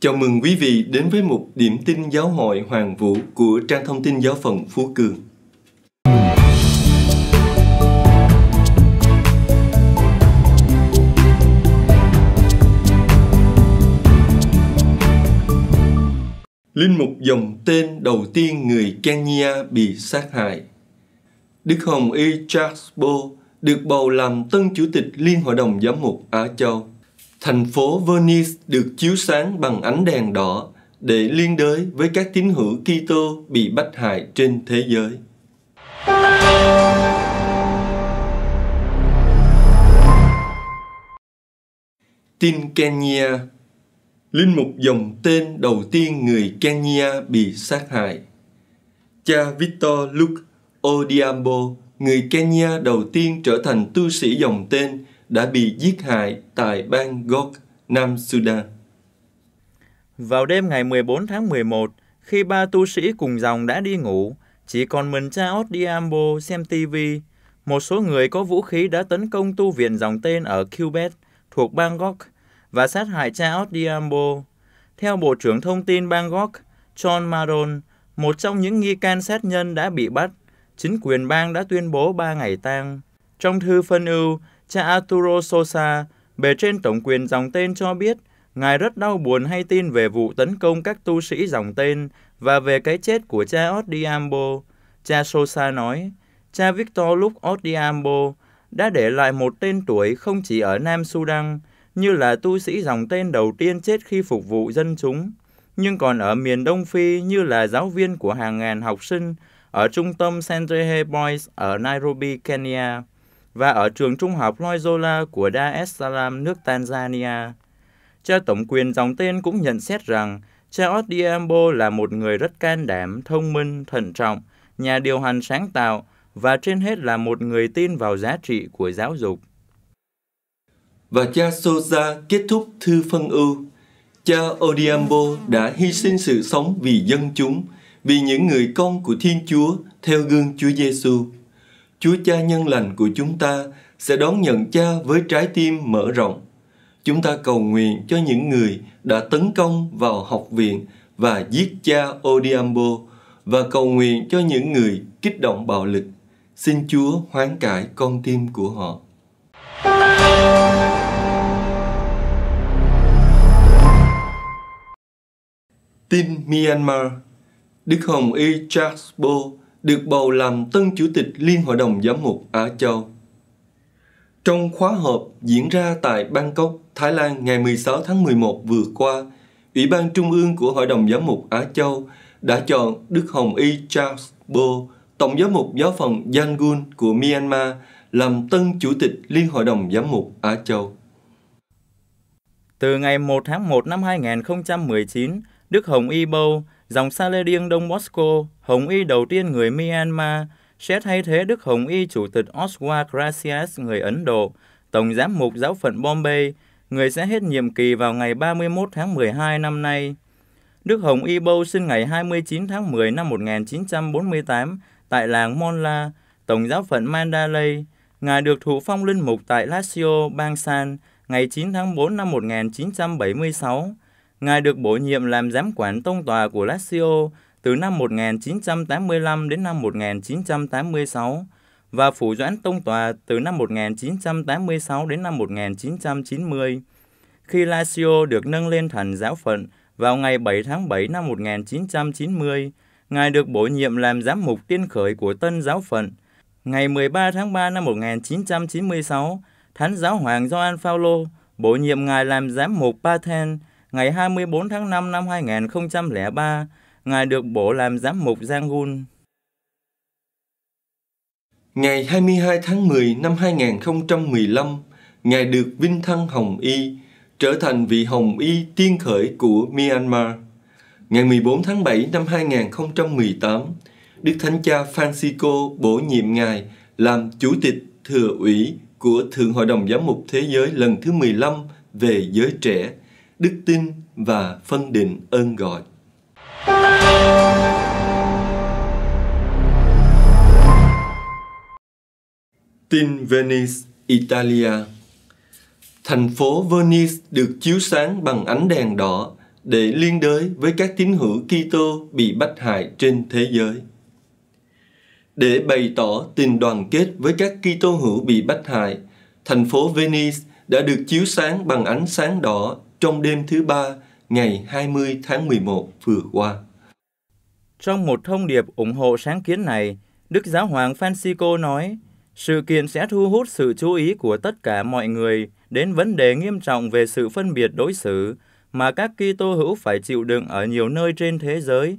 Chào mừng quý vị đến với một điểm tin giáo hội Hoàng Vũ của trang thông tin giáo phận Phú Cường. linh mục dòng tên đầu tiên người Kenya bị sát hại. Đức Hồng Y Charles Bo được bầu làm tân chủ tịch Liên Hội đồng Giám mục Á Châu. Thành phố Venice được chiếu sáng bằng ánh đèn đỏ để liên đới với các tín hữu Kitô bị bách hại trên thế giới. Tin Kenya linh mục dòng tên đầu tiên người Kenya bị sát hại. Cha Victor Luke Odiambo, người Kenya đầu tiên trở thành tu sĩ dòng tên, đã bị giết hại tại bang Gok, Nam Sudan. Vào đêm ngày 14 tháng 11, khi ba tu sĩ cùng dòng đã đi ngủ, chỉ còn mình cha Odiambo xem TV, một số người có vũ khí đã tấn công tu viện dòng tên ở Quebec thuộc bang Gok, và sát hại cha Odhiambo. Theo Bộ trưởng Thông tin Bangkok, John Maron, một trong những nghi can sát nhân đã bị bắt, chính quyền bang đã tuyên bố ba ngày tang. Trong thư phân ưu, cha Arturo Sosa, bề trên tổng quyền dòng tên cho biết, Ngài rất đau buồn hay tin về vụ tấn công các tu sĩ dòng tên và về cái chết của cha Odhiambo. Cha Sosa nói, cha Victor Luke Odhiambo đã để lại một tên tuổi không chỉ ở Nam Sudan, như là tu sĩ dòng tên đầu tiên chết khi phục vụ dân chúng, nhưng còn ở miền Đông Phi như là giáo viên của hàng ngàn học sinh ở trung tâm Sentrehe Boys ở Nairobi, Kenya và ở trường trung học Loyola của Dar es Salaam, nước Tanzania. Cha tổng quyền dòng tên cũng nhận xét rằng cha Odhiambo là một người rất can đảm, thông minh, thận trọng, nhà điều hành sáng tạo và trên hết là một người tin vào giá trị của giáo dục và cha Sosa kết thúc thư phân ưu. Cha Odiambo đã hy sinh sự sống vì dân chúng, vì những người con của Thiên Chúa theo gương Chúa Giêsu. Chúa Cha nhân lành của chúng ta sẽ đón nhận Cha với trái tim mở rộng. Chúng ta cầu nguyện cho những người đã tấn công vào học viện và giết cha Odiambo và cầu nguyện cho những người kích động bạo lực. Xin Chúa hoán cải con tim của họ. Thank you. tin Myanmar, Đức Hồng Y Charles Bo được bầu làm tân chủ tịch Liên Hội đồng Giám mục Á Châu. Trong khóa họp diễn ra tại Bangkok, Thái Lan ngày 16 tháng 11 vừa qua, Ủy ban Trung ương của Hội đồng Giám mục Á Châu đã chọn Đức Hồng Y Charles Bo, Tổng giám mục giáo phận Yangon của Myanmar, làm tân chủ tịch Liên Hội đồng Giám mục Á Châu. Từ ngày 1 tháng 1 năm 2019, Đức Hồng Y Bâu, dòng sa lê riêng Đông Bosco, Hồng Y đầu tiên người Myanmar, sẽ thay thế Đức Hồng Y Chủ tịch Oswald Gracias người Ấn Độ, Tổng giám mục giáo phận Bombay, người sẽ hết nhiệm kỳ vào ngày 31 tháng 12 năm nay. Đức Hồng Y Bâu sinh ngày 29 tháng 10 năm 1948 tại làng Monla, Tổng giáo phận Mandalay. Ngài được thụ phong linh mục tại Lazio, bang San, ngày 9 tháng 4 năm 1976 Ngài được bổ nhiệm làm giám quản tông tòa của Lazio từ năm 1985 đến năm 1986 và phủ doãn tông tòa từ năm 1986 đến năm 1990. Khi Lazio được nâng lên thành giáo phận vào ngày 7 tháng 7 năm 1990, Ngài được bổ nhiệm làm giám mục tiên khởi của tân giáo phận. Ngày 13 tháng 3 năm 1996, Thánh giáo hoàng Gioan Phaolô bổ nhiệm Ngài làm giám mục Paten ngày 24 tháng 5 năm 2003, Ngài được bổ làm giám mục Giang-gun. Ngày 22 tháng 10 năm 2015, Ngài được vinh thăng Hồng Y, trở thành vị Hồng Y tiên khởi của Myanmar. Ngày 14 tháng 7 năm 2018, Đức Thánh Cha Francisco bổ nhiệm Ngài làm Chủ tịch Thừa ủy của Thượng Hội đồng Giám mục Thế giới lần thứ 15 về giới trẻ – đức tin và phân định ơn gọi. Tin Venice, Italia Thành phố Venice được chiếu sáng bằng ánh đèn đỏ để liên đới với các tín hữu Kitô bị bắt hại trên thế giới. Để bày tỏ tình đoàn kết với các Kitô hữu bị bắt hại, thành phố Venice đã được chiếu sáng bằng ánh sáng đỏ trong đêm thứ ba ngày 20 tháng 11 vừa qua. Trong một thông điệp ủng hộ sáng kiến này, Đức Giáo hoàng Francisco nói, sự kiện sẽ thu hút sự chú ý của tất cả mọi người đến vấn đề nghiêm trọng về sự phân biệt đối xử mà các Kitô hữu phải chịu đựng ở nhiều nơi trên thế giới.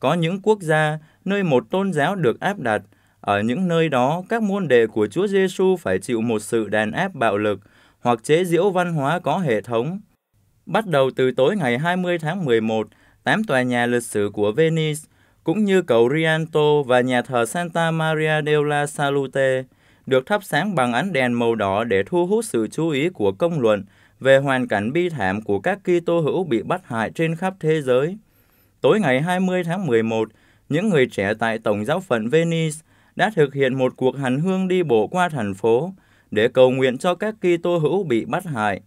Có những quốc gia nơi một tôn giáo được áp đặt, ở những nơi đó các môn đệ của Chúa Giêsu phải chịu một sự đàn áp bạo lực hoặc chế giễu văn hóa có hệ thống Bắt đầu từ tối ngày 20 tháng 11, tám tòa nhà lịch sử của Venice, cũng như cầu Rialto và nhà thờ Santa Maria della Salute, được thắp sáng bằng ánh đèn màu đỏ để thu hút sự chú ý của công luận về hoàn cảnh bi thảm của các Kitô hữu bị bắt hại trên khắp thế giới. Tối ngày 20 tháng 11, những người trẻ tại Tổng giáo phận Venice đã thực hiện một cuộc hành hương đi bộ qua thành phố để cầu nguyện cho các Kitô hữu bị bắt hại.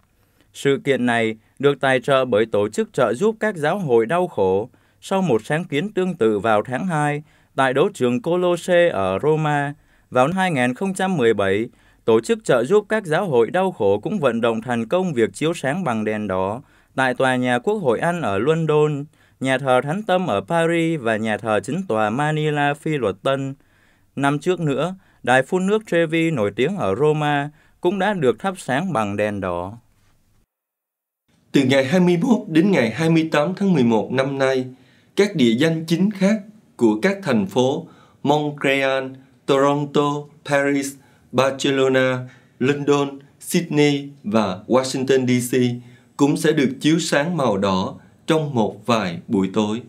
Sự kiện này được tài trợ bởi tổ chức trợ giúp các giáo hội đau khổ sau một sáng kiến tương tự vào tháng 2 tại đấu trường Colosse ở Roma. Vào năm 2017, tổ chức trợ giúp các giáo hội đau khổ cũng vận động thành công việc chiếu sáng bằng đèn đỏ tại tòa nhà Quốc hội Anh ở London, nhà thờ Thánh Tâm ở Paris và nhà thờ chính tòa Manila Phi Luật Tân. Năm trước nữa, đài phun nước Trevi nổi tiếng ở Roma cũng đã được thắp sáng bằng đèn đỏ. Từ ngày 21 đến ngày 28 tháng 11 năm nay, các địa danh chính khác của các thành phố Montreal, Toronto, Paris, Barcelona, London, Sydney và Washington DC cũng sẽ được chiếu sáng màu đỏ trong một vài buổi tối.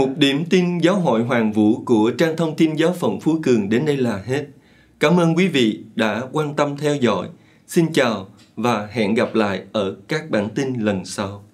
Một điểm tin giáo hội Hoàng Vũ của trang thông tin giáo phận Phú Cường đến đây là hết. Cảm ơn quý vị đã quan tâm theo dõi. Xin chào và hẹn gặp lại ở các bản tin lần sau.